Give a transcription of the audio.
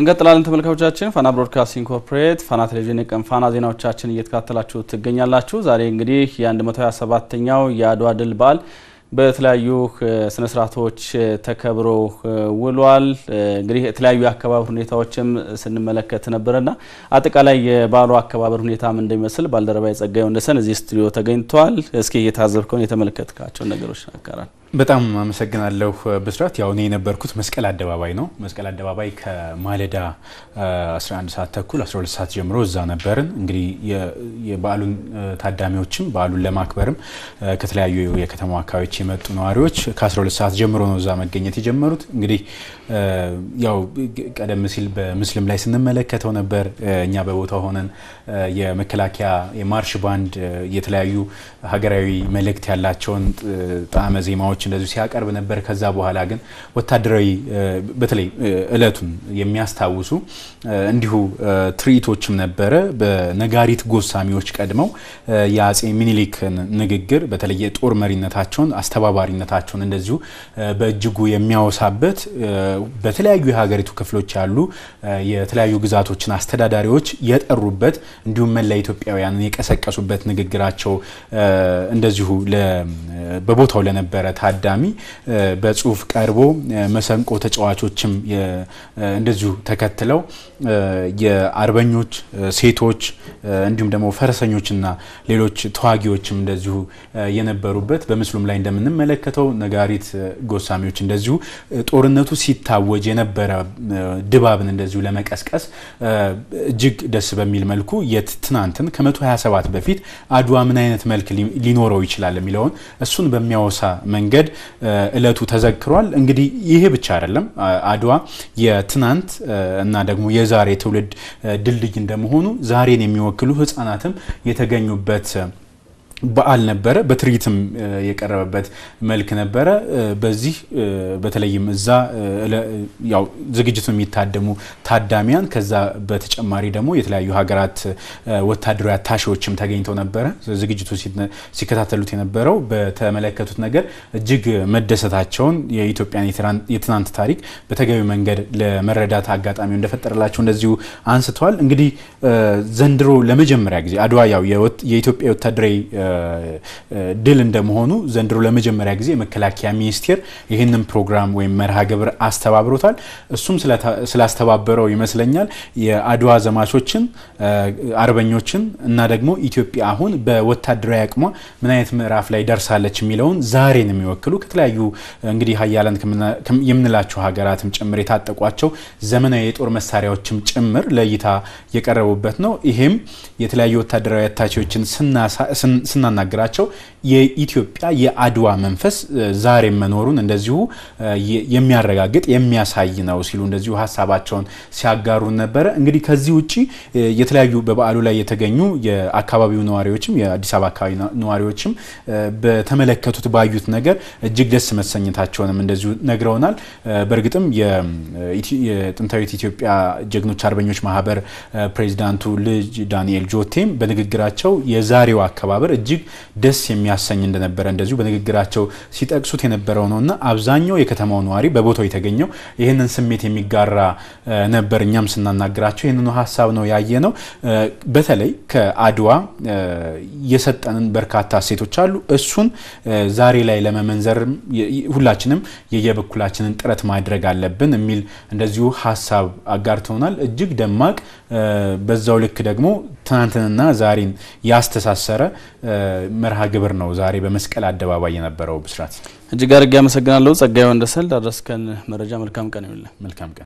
እንቀጥላለን ተመልካቾቻችን። ፋና ብሮድካስቲንግ ኮርፖሬት፣ ፋና ቴሌቪዥን የቀን ፋና ዜናዎቻችን እየተከታተላችሁ ትገኛላችሁ። ዛሬ እንግዲህ የ127ኛው የአድዋ ድል በዓል በተለያዩ ስነ ስርዓቶች ተከብሮ ውሏል። እንግዲህ የተለያዩ የአከባበር ሁኔታዎችም ስንመለከት ነበረና አጠቃላይ የበዓሉ አከባበር ሁኔታም እንደሚመስል ባልደረባ የጸጋዩ እንደሰን እዚህ ስቱዲዮ ተገኝተዋል። እስኪ እየታዘብከውን የተመለከትካቸው ነገሮች ናካራል በጣም አመሰግናለሁ ብስራት። ያው እኔ የነበርኩት መስቀል አደባባይ ነው። መስቀል አደባባይ ከማለዳ 11 ሰዓት ተኩል 12 ሰዓት ጀምሮ እዛ ነበርን። እንግዲህ የበዓሉን ታዳሚዎችም በዓሉን ለማክበርም ከተለያዩ የከተማ አካባቢዎች የመጡ ነዋሪዎች ከ12 ሰዓት ጀምሮ ነው እዛ መገኘት የጀመሩት። እንግዲህ ያው ቀደም ሲል በምስልም ላይ ስንመለከተው ነበር። እኛ በቦታው ሆነን የመከላከያ የማርሽ ባንድ የተለያዩ ሀገራዊ መልእክት ያላቸውን ጣዕመ ዜማዎች ዜናዎች እንደዚሁ ሲያቀርብ ነበር። ከዛ በኋላ ግን ወታደራዊ በተለይ እለቱን የሚያስታውሱ እንዲሁ ትርኢቶችም ነበረ። በነጋሪት ጎሳሚዎች ቀድመው የአጼ ሚኒሊክን ንግግር በተለይ የጦር መሪነታቸውን አስተባባሪነታቸውን እንደዚሁ በእጅጉ የሚያወሳበት በተለያዩ የሀገሪቱ ክፍሎች ያሉ የተለያዩ ግዛቶችን አስተዳዳሪዎች የጠሩበት እንዲሁም መላ ኢትዮጵያውያንን የቀሰቀሱበት ንግግራቸው እንደዚሁ በቦታው ለነበረ ታዳሚ በጽሁፍ ቀርቦ መሰንቆ ተጫዋቾችም እንደዚሁ ተከትለው የአርበኞች ሴቶች እንዲሁም ደግሞ ፈረሰኞችና ሌሎች ተዋጊዎችም እንደዚሁ የነበሩበት በምስሉም ላይ እንደምንመለከተው ነጋሪት ጎሳሚዎች እንደዚሁ ጦርነቱ ሲታወጅ የነበረ ድባብን እንደዚሁ ለመቀስቀስ እጅግ ደስ በሚል መልኩ የት ትናንትን ከ127 በፊት አድዋ ምን አይነት መልክ ሊኖረው ይችላል የሚለውን እሱን በሚያወሳ መንገድ መንገድ እለቱ ተዘክሯል። እንግዲህ ይሄ ብቻ አይደለም። አድዋ የትናንት እና ደግሞ የዛሬ ትውልድ ድልድይ እንደመሆኑ ዛሬን የሚወክሉ ህጻናትም የተገኙበት በዓል ነበረ። በትርኢትም የቀረበበት መልክ ነበረ። በዚህ በተለይም እዛ ያው ዝግጅቱ የሚታደሙ ታዳሚያን ከዛ በተጨማሪ ደግሞ የተለያዩ ሀገራት ወታደራዊ አታሺዎችም ተገኝተው ነበረ። ዝግጅቱ ሲከታተሉት የነበረው በተመለከቱት ነገር እጅግ መደሰታቸውን የኢትዮጵያን የትናንት ታሪክ በተገቢ መንገድ ለመረዳት አጋጣሚው እንደፈጠረላቸው እንደዚሁ አንስተዋል። እንግዲህ ዘንድሮ ለመጀመሪያ ጊዜ አድዋ ያው የኢትዮጵያ ወታደራዊ ድል እንደመሆኑ ዘንድሮ ለመጀመሪያ ጊዜ የመከላከያ ሚኒስቴር ይህንን ፕሮግራም ወይም መርሃ ግብር አስተባብሮታል። እሱም ስላስተባበረው ይመስለኛል የአድዋ ዘማቾችን፣ አርበኞችን እና ደግሞ ኢትዮጵያ አሁን በወታደራዊ አቅሟ ምን አይነት ምዕራፍ ላይ ደርሳለች የሚለውን ዛሬን የሚወክሉ ከተለያዩ እንግዲህ ሀያላን የምንላቸው ሀገራትም ጭምር የታጠቋቸው ዘመናዊ የጦር መሳሪያዎችም ጭምር ለእይታ የቀረቡበት ነው። ይሄም የተለያዩ ወታደራዊ አታቾችን ስናናገራቸው የኢትዮጵያ የአድዋ መንፈስ ዛሬ መኖሩን እንደዚሁ የሚያረጋግጥ የሚያሳይ ነው ሲሉ እንደዚሁ ሀሳባቸውን ሲያጋሩ ነበረ። እንግዲህ ከዚህ ውጭ የተለያዩ በበዓሉ ላይ የተገኙ የአካባቢው ነዋሪዎችም የአዲስ አበባ አካባቢ ነዋሪዎችም በተመለከቱት ባዩት ነገር እጅግ ደስ መሰኘታቸውንም እንደዚሁ ነግረውናል። በእርግጥም የጥንታዊት ኢትዮጵያ ጀግኖች አርበኞች ማህበር ፕሬዚዳንቱ ልጅ ዳንኤል ጆቴም በንግግራቸው የዛሬው አከባበር እጅግ ደስ የሚያሰኝ እንደነበረ እንደዚሁ በንግግራቸው ሲጠቅሱት የነበረው ነው እና አብዛኛው የከተማው ነዋሪ በቦታው የተገኘው ይህንን ስሜት የሚጋራ ነበር። እኛም ስናናግራቸው ይህንኑ ሀሳብ ነው ያየ ነው። በተለይ ከአድዋ የሰጠንን በርካታ እሴቶች አሉ። እሱን ዛሬ ላይ ለመመንዘር ሁላችንም የየበኩላችንን ጥረት ማድረግ አለብን የሚል እንደዚሁ ሀሳብ አጋርተውናል። እጅግ ደማቅ በዛው ልክ ደግሞ ትናንትንና ዛሬን ያስተሳሰረ መርሃ ግብር ነው ዛሬ በመስቀል አደባባይ የነበረው። ብስራት እጅግ አድርጌ አመሰግናለሁ። ጸጋዬ ወንደሰል ዳረስከን መረጃ መልካም ቀን ይሁንልን። መልካም ቀን